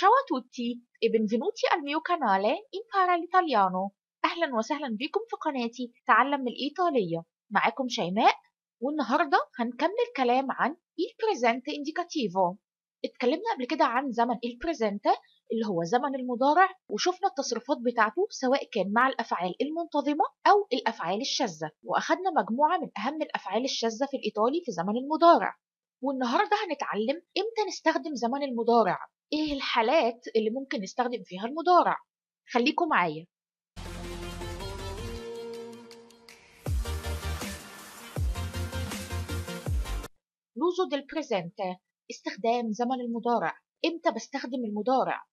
Ciao a tutti e benvenuti al mio canale Impara l'Italiano أهلا وسهلا بكم في قناتي تعلم الإيطالية معاكم شيماء والنهاردة هنكمل كلام عن il presente indicativo اتكلمنا قبل كده عن زمن il presente اللي هو زمن المضارع وشفنا التصرفات بتاعته سواء كان مع الأفعال المنتظمة أو الأفعال الشاذة وأخدنا مجموعة من أهم الأفعال الشاذة في الإيطالي في زمن المضارع والنهارده هنتعلم امتى نستخدم زمن المضارع ايه الحالات اللي ممكن نستخدم فيها المضارع خليكم معايا l'uso del presente استخدام زمن المضارع امتى بستخدم المضارع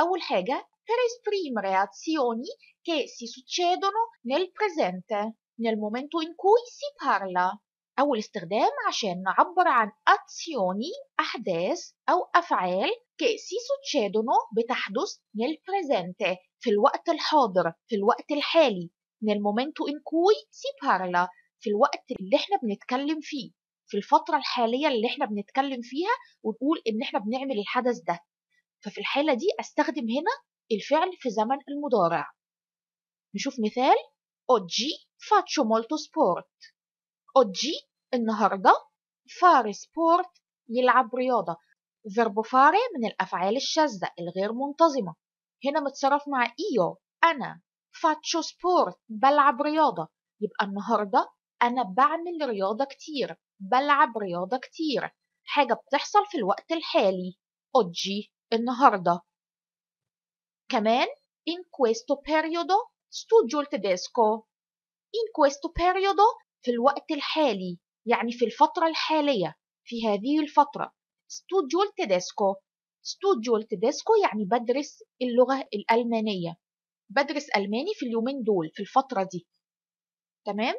اول حاجه per esprimere azioni che si succedono nel presente nel momento in cui si parla أو الاستخدام عشان نعبر عن أتسيوني أحداث أو أفعال كأسي si بتحدث nel presente في الوقت الحاضر في الوقت الحالي nel momento in cui سي بارلا في الوقت اللي احنا بنتكلم فيه في الفترة الحالية اللي احنا بنتكلم فيها ونقول ان احنا بنعمل الحدث ده ففي الحالة دي استخدم هنا الفعل في زمن المضارع نشوف مثال oggi faccio molto sport oggi النهاردة فاري سبورت يلعب رياضة فيرب فاري من الأفعال الشاذة الغير منتظمة هنا متصرف مع إيو أنا فاتشو سبورت بلعب رياضة يبقى النهاردة أنا بعمل رياضة كتير بلعب رياضة كتير حاجة بتحصل في الوقت الحالي أوجي النهاردة كمان in questo periodo studio il tedesco in questo periodo في الوقت الحالي يعني في الفترة الحالية في هذه الفترة ستوديو التداسكو ستوديو التداسكو يعني بدرس اللغة الألمانية بدرس ألماني في اليومين دول في الفترة دي تمام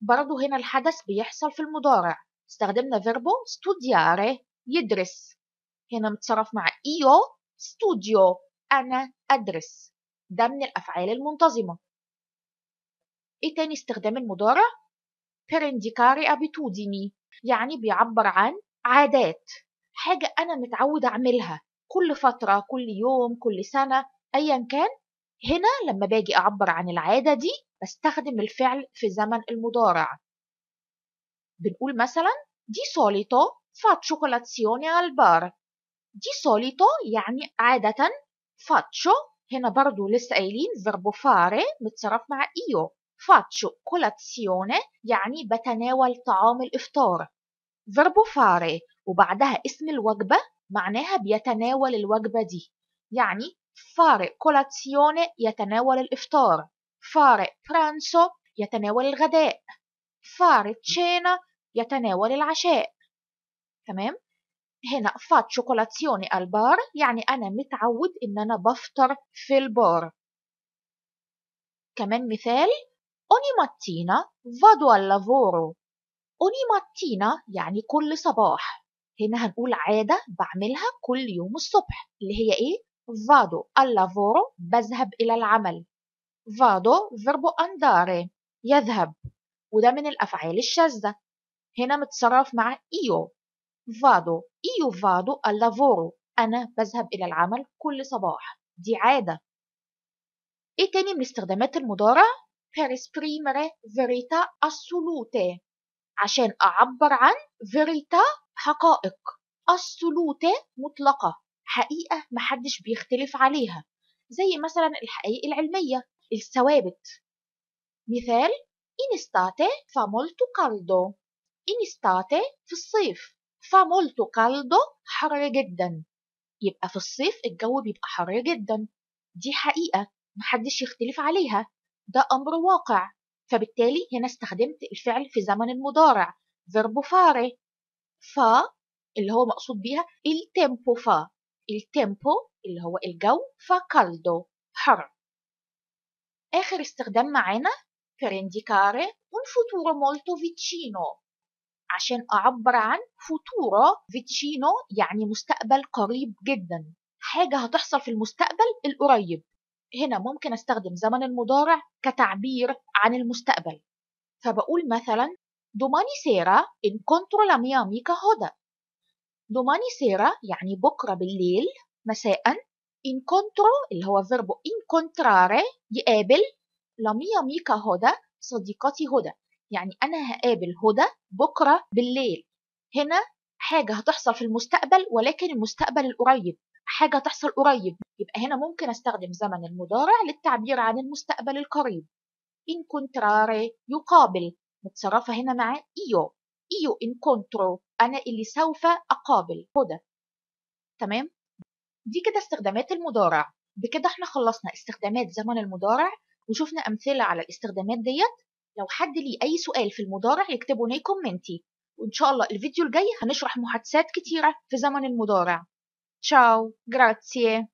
برضو هنا الحدث بيحصل في المضارع استخدمنا فيربو ستودياري يدرس هنا متصرف مع إيو ستوديو أنا أدرس ده من الأفعال المنتظمة إيه تاني استخدام المضارع برنديكاري ابيتوديني يعني بيعبر عن عادات حاجة أنا متعود أعملها كل فترة كل يوم كل سنة أيا كان هنا لما باجي أعبر عن العادة دي بستخدم الفعل في زمن المضارع بنقول مثلا دي solito faccio colazione al bar دي solito يعني عادة faccio هنا برضو لسه قايلين فيربو fare متصرف مع ايو Faccio colazione يعني بتناول طعام الإفطار. verbo fare وبعدها اسم الوجبة معناها بيتناول الوجبة دي يعني fare colazione يتناول الإفطار fare pranzo يتناول الغداء fare cena يتناول العشاء تمام هنا faccio colazione al bar يعني أنا متعود إن أنا بفطر في البار كمان مثال Ogni mattina vado al lavoro. Ogni mattina يعني كل صباح. هنا هنقول عادة بعملها كل يوم الصبح اللي هي إيه؟ vado al lavoro بذهب إلى العمل. vado verbo andare يذهب وده من الأفعال الشاذة. هنا متصرف مع إيو vado io vado al lavoro أنا بذهب إلى العمل كل صباح دي عادة إيه تاني من استخدامات المضارع per esprimere verità assolute عشان أعبر عن verità حقائق assolute مطلقة حقيقة محدش بيختلف عليها زي مثلا الحقائق العلمية الثوابت مثال in estate fa molto caldo in estate في الصيف fa molto caldo حر جدا يبقى في الصيف الجو بيبقى حر جدا دي حقيقة محدش يختلف عليها ده أمر واقع فبالتالي هنا استخدمت الفعل في زمن المضارع verb fare فا اللي هو مقصود بيها التيمبو فا التيمبو اللي هو الجو فا caldo حر آخر استخدام معانا per indicare un futuro molto vicino عشان أعبر عن فوتورو فيتشينو يعني مستقبل قريب جدا حاجة هتحصل في المستقبل القريب هنا ممكن استخدم زمن المضارع كتعبير عن المستقبل فبقول مثلا دوماني سيرا إن كنترو لا ميكا هدى دوماني سيرا يعني بكرة بالليل مساء إن كنترو اللي هو فيرب إن كونتراري يقابل لا ميكا هدى صديقتي هدى يعني أنا هقابل هدى بكرة بالليل هنا حاجة هتحصل في المستقبل ولكن المستقبل القريب حاجة تحصل قريب يبقى هنا ممكن أستخدم زمن المضارع للتعبير عن المستقبل القريب إن كونتراري يقابل متصرفة هنا مع إيو إيو إن كونترو أنا اللي سوف أقابل هدى تمام دي كده استخدامات المضارع بكده احنا خلصنا استخدامات زمن المضارع وشفنا أمثلة على الاستخدامات ديت لو حد ليه أي سؤال في المضارع يكتبوا لي كومنتي وإن شاء الله الفيديو الجاي هنشرح محادثات كتيرة في زمن المضارع Ciao, grazie.